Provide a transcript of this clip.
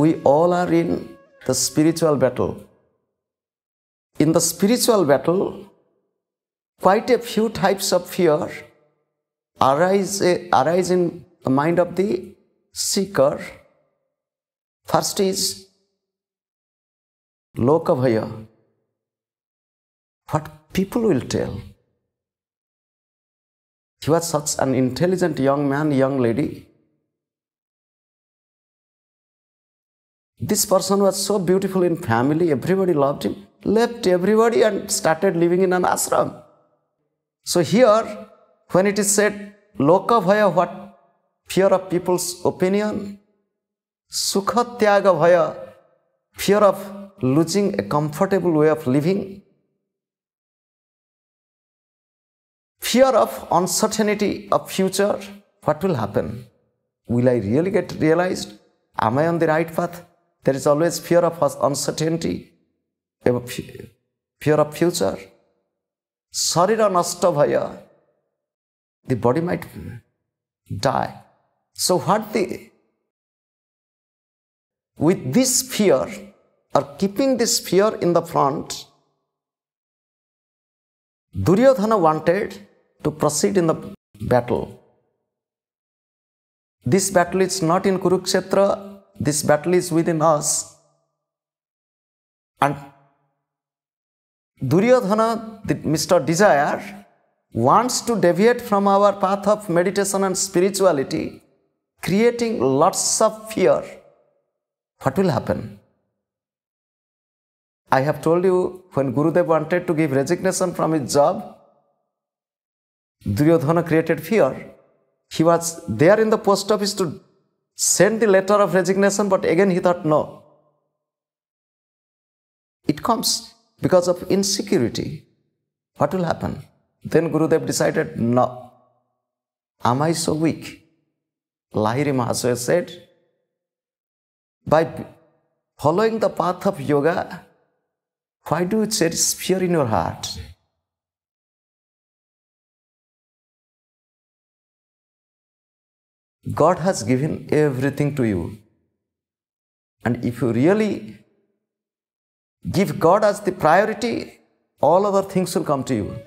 we all are in the spiritual battle. In the spiritual battle, quite a few types of fear arise, arise in the mind of the seeker. First is Lokavaya, what people will tell. He was such an intelligent young man, young lady. This person was so beautiful in family, everybody loved him, left everybody and started living in an ashram. So here, when it is said, loka bhaya, what? Fear of people's opinion. Sukha tyaga bhaya, fear of losing a comfortable way of living. Fear of uncertainty of future, what will happen? Will I really get realized? Am I on the right path? There is always fear of uncertainty, fear of future. Sarira Nastavaya, the body might die. So, what the with this fear or keeping this fear in the front, Duryodhana wanted to proceed in the battle. This battle is not in Kurukshetra this battle is within us. And Duryodhana, Mr. Desire, wants to deviate from our path of meditation and spirituality, creating lots of fear. What will happen? I have told you when Gurudev wanted to give resignation from his job, Duryodhana created fear. He was there in the post office to sent the letter of resignation, but again he thought, no. It comes because of insecurity. What will happen? Then Gurudev decided, no. Am I so weak? Lahiri Mahasaya said, by following the path of yoga, why do you cherish fear in your heart? God has given everything to you. And if you really give God as the priority, all other things will come to you.